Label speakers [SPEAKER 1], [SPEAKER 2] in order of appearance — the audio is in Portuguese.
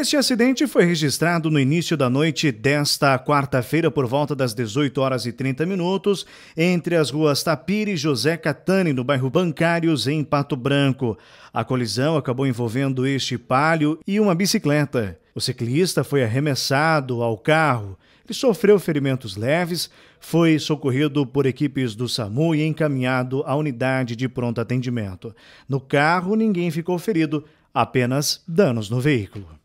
[SPEAKER 1] Este acidente foi registrado no início da noite desta quarta-feira, por volta das 18 horas e 30 minutos, entre as ruas Tapir e José Catani, no bairro Bancários, em Pato Branco. A colisão acabou envolvendo este palio e uma bicicleta. O ciclista foi arremessado ao carro. Ele sofreu ferimentos leves, foi socorrido por equipes do SAMU e encaminhado à unidade de pronto atendimento. No carro, ninguém ficou ferido, apenas danos no veículo.